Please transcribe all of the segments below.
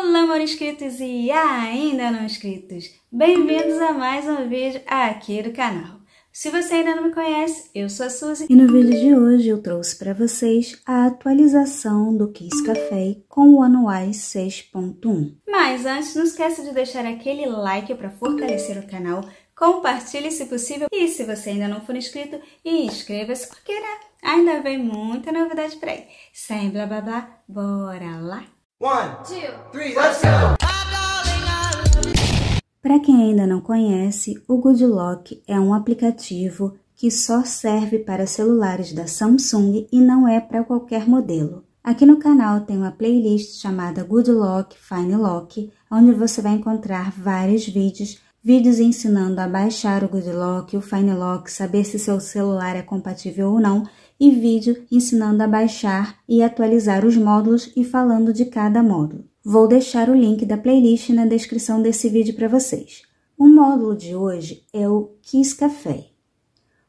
Olá, meus inscritos e ainda não inscritos! Bem-vindos a mais um vídeo aqui do canal. Se você ainda não me conhece, eu sou a Suzy e no vídeo de hoje eu trouxe para vocês a atualização do Kiss Café com o Anuais 6.1. Mas antes, não esqueça de deixar aquele like para fortalecer o canal, compartilhe se possível e se você ainda não for inscrito, inscreva-se porque né, ainda vem muita novidade por aí. Sem blá blá blá, bora lá! let's go! Para quem ainda não conhece, o Good Lock é um aplicativo que só serve para celulares da Samsung e não é para qualquer modelo. Aqui no canal tem uma playlist chamada Good Lock, Fine Lock, onde você vai encontrar vários vídeos Vídeos ensinando a baixar o GoodLock o FineLock, saber se seu celular é compatível ou não, e vídeo ensinando a baixar e atualizar os módulos e falando de cada módulo. Vou deixar o link da playlist na descrição desse vídeo para vocês. O módulo de hoje é o Kiss Café.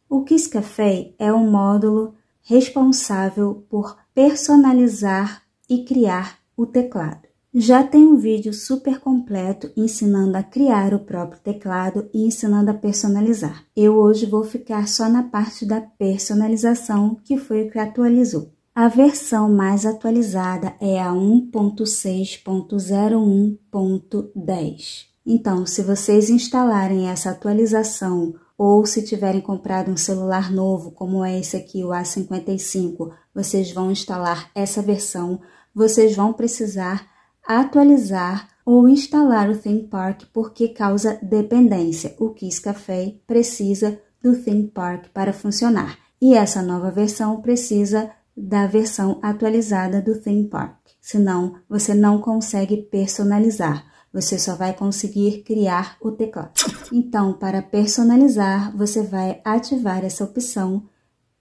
O Kiss Café é um módulo responsável por personalizar e criar o teclado. Já tem um vídeo super completo ensinando a criar o próprio teclado e ensinando a personalizar. Eu hoje vou ficar só na parte da personalização, que foi o que atualizou. A versão mais atualizada é a 1.6.01.10. Então, se vocês instalarem essa atualização ou se tiverem comprado um celular novo, como é esse aqui, o A55, vocês vão instalar essa versão, vocês vão precisar atualizar ou instalar o Theme Park porque causa dependência. O Kiss Café precisa do Theme Park para funcionar e essa nova versão precisa da versão atualizada do Theme Park. Senão, você não consegue personalizar, você só vai conseguir criar o teclado. Então, para personalizar, você vai ativar essa opção,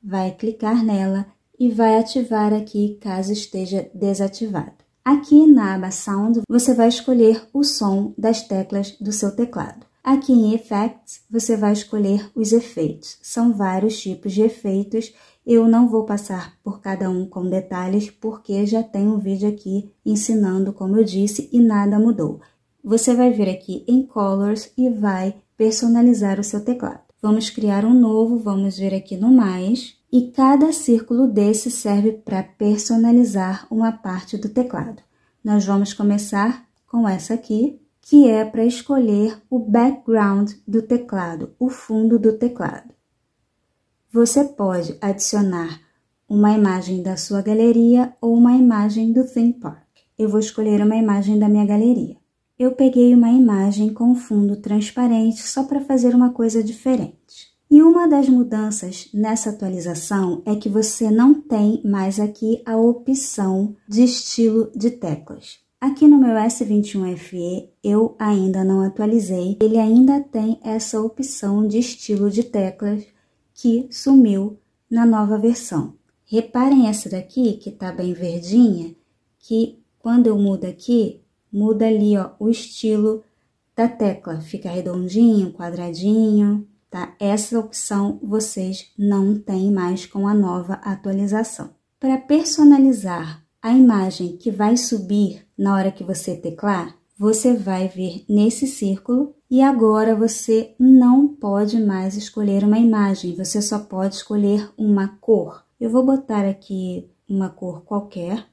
vai clicar nela e vai ativar aqui caso esteja desativado. Aqui na aba Sound, você vai escolher o som das teclas do seu teclado. Aqui em Effects, você vai escolher os efeitos. São vários tipos de efeitos. Eu não vou passar por cada um com detalhes, porque já tem um vídeo aqui ensinando, como eu disse, e nada mudou. Você vai vir aqui em Colors e vai personalizar o seu teclado. Vamos criar um novo, vamos vir aqui no mais e cada círculo desse serve para personalizar uma parte do teclado. Nós vamos começar com essa aqui, que é para escolher o background do teclado, o fundo do teclado. Você pode adicionar uma imagem da sua galeria ou uma imagem do Theme Park. Eu vou escolher uma imagem da minha galeria. Eu peguei uma imagem com fundo transparente só para fazer uma coisa diferente. E uma das mudanças nessa atualização é que você não tem mais aqui a opção de estilo de teclas. Aqui no meu S21 FE eu ainda não atualizei, ele ainda tem essa opção de estilo de teclas que sumiu na nova versão. Reparem essa daqui que está bem verdinha, que quando eu mudo aqui, muda ali ó, o estilo da tecla, fica redondinho, quadradinho tá? Essa opção vocês não têm mais com a nova atualização. Para personalizar a imagem que vai subir na hora que você teclar, você vai vir nesse círculo e agora você não pode mais escolher uma imagem, você só pode escolher uma cor. Eu vou botar aqui uma cor qualquer,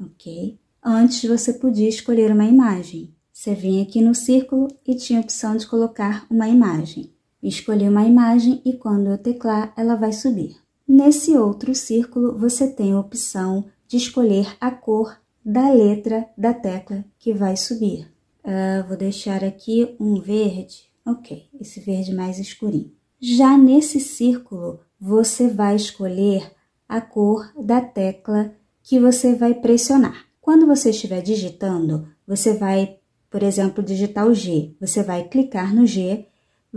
ok? Antes você podia escolher uma imagem. Você vinha aqui no círculo e tinha a opção de colocar uma imagem. Escolhi uma imagem e quando eu teclar, ela vai subir. Nesse outro círculo, você tem a opção de escolher a cor da letra da tecla que vai subir. Uh, vou deixar aqui um verde, ok, esse verde mais escurinho. Já nesse círculo, você vai escolher a cor da tecla que você vai pressionar. Quando você estiver digitando, você vai, por exemplo, digitar o G. Você vai clicar no G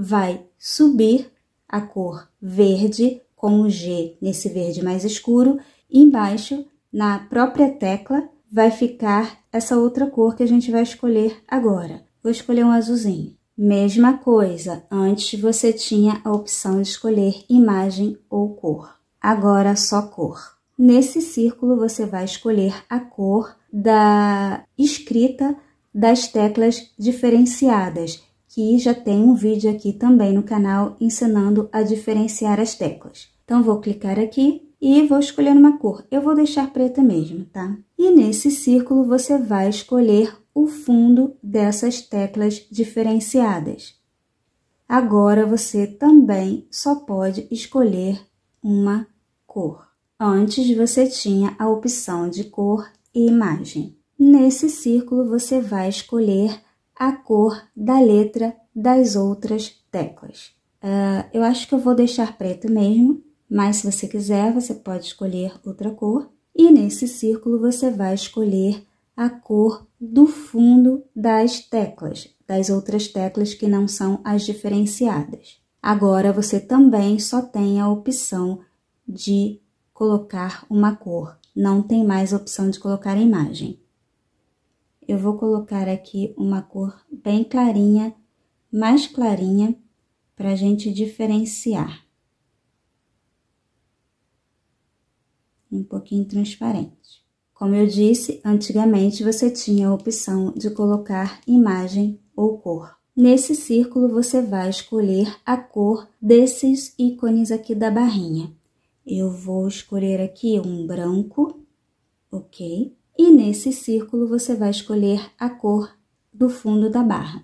vai subir a cor verde com o G nesse verde mais escuro. Embaixo, na própria tecla, vai ficar essa outra cor que a gente vai escolher agora. Vou escolher um azulzinho. Mesma coisa, antes você tinha a opção de escolher imagem ou cor. Agora só cor. Nesse círculo você vai escolher a cor da escrita das teclas diferenciadas que já tem um vídeo aqui também no canal ensinando a diferenciar as teclas. Então, vou clicar aqui e vou escolher uma cor. Eu vou deixar preta mesmo, tá? E nesse círculo, você vai escolher o fundo dessas teclas diferenciadas. Agora, você também só pode escolher uma cor. Antes, você tinha a opção de cor e imagem. Nesse círculo, você vai escolher a cor da letra das outras teclas. Uh, eu acho que eu vou deixar preto mesmo, mas se você quiser, você pode escolher outra cor. E nesse círculo, você vai escolher a cor do fundo das teclas, das outras teclas que não são as diferenciadas. Agora, você também só tem a opção de colocar uma cor, não tem mais a opção de colocar a imagem eu vou colocar aqui uma cor bem clarinha, mais clarinha, para a gente diferenciar. Um pouquinho transparente. Como eu disse, antigamente você tinha a opção de colocar imagem ou cor. Nesse círculo, você vai escolher a cor desses ícones aqui da barrinha. Eu vou escolher aqui um branco, ok? e nesse círculo você vai escolher a cor do fundo da barra.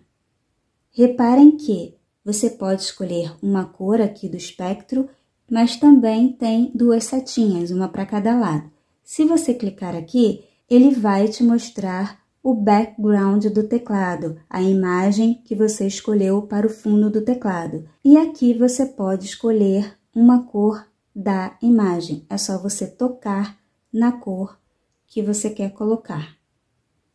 Reparem que você pode escolher uma cor aqui do espectro, mas também tem duas setinhas, uma para cada lado. Se você clicar aqui, ele vai te mostrar o background do teclado, a imagem que você escolheu para o fundo do teclado. E aqui você pode escolher uma cor da imagem, é só você tocar na cor que você quer colocar.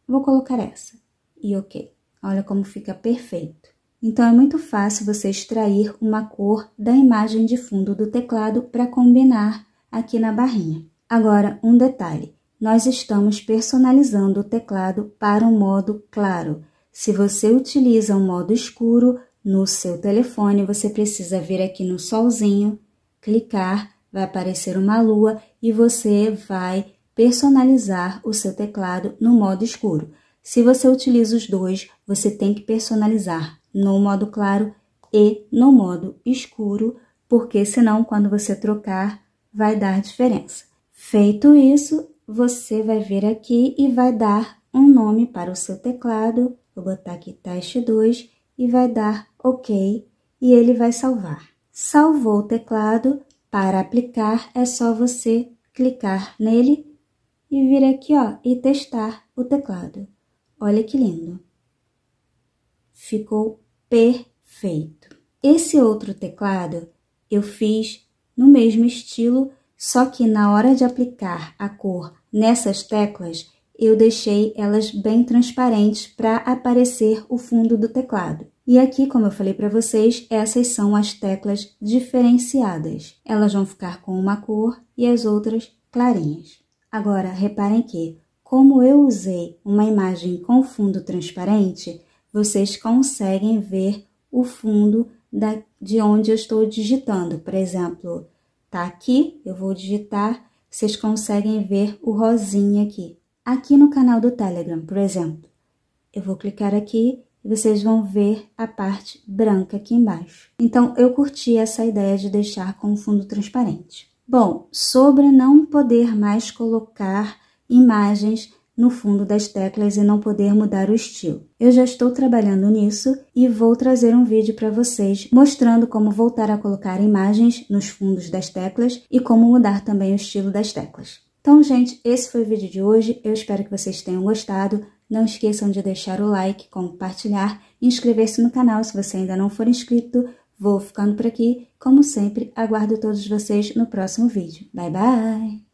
Vou colocar essa. E ok, olha como fica perfeito. Então é muito fácil você extrair uma cor da imagem de fundo do teclado para combinar aqui na barrinha. Agora, um detalhe, nós estamos personalizando o teclado para um modo claro. Se você utiliza um modo escuro no seu telefone, você precisa vir aqui no solzinho, clicar, vai aparecer uma lua e você vai personalizar o seu teclado no modo escuro. Se você utiliza os dois, você tem que personalizar no modo claro e no modo escuro, porque senão quando você trocar vai dar diferença. Feito isso, você vai vir aqui e vai dar um nome para o seu teclado. Vou botar aqui teste 2 e vai dar OK e ele vai salvar. Salvou o teclado, para aplicar é só você clicar nele e vir aqui ó, e testar o teclado. Olha que lindo! Ficou perfeito! Esse outro teclado eu fiz no mesmo estilo, só que na hora de aplicar a cor nessas teclas, eu deixei elas bem transparentes para aparecer o fundo do teclado. E aqui, como eu falei para vocês, essas são as teclas diferenciadas. Elas vão ficar com uma cor e as outras clarinhas. Agora, reparem que, como eu usei uma imagem com fundo transparente, vocês conseguem ver o fundo da, de onde eu estou digitando. Por exemplo, tá aqui, eu vou digitar, vocês conseguem ver o rosinha aqui. Aqui no canal do Telegram, por exemplo, eu vou clicar aqui e vocês vão ver a parte branca aqui embaixo. Então, eu curti essa ideia de deixar com fundo transparente. Bom, sobre não poder mais colocar imagens no fundo das teclas e não poder mudar o estilo. Eu já estou trabalhando nisso e vou trazer um vídeo para vocês mostrando como voltar a colocar imagens nos fundos das teclas e como mudar também o estilo das teclas. Então, gente, esse foi o vídeo de hoje. Eu espero que vocês tenham gostado. Não esqueçam de deixar o like, compartilhar e inscrever-se no canal se você ainda não for inscrito Vou ficando por aqui. Como sempre, aguardo todos vocês no próximo vídeo. Bye, bye!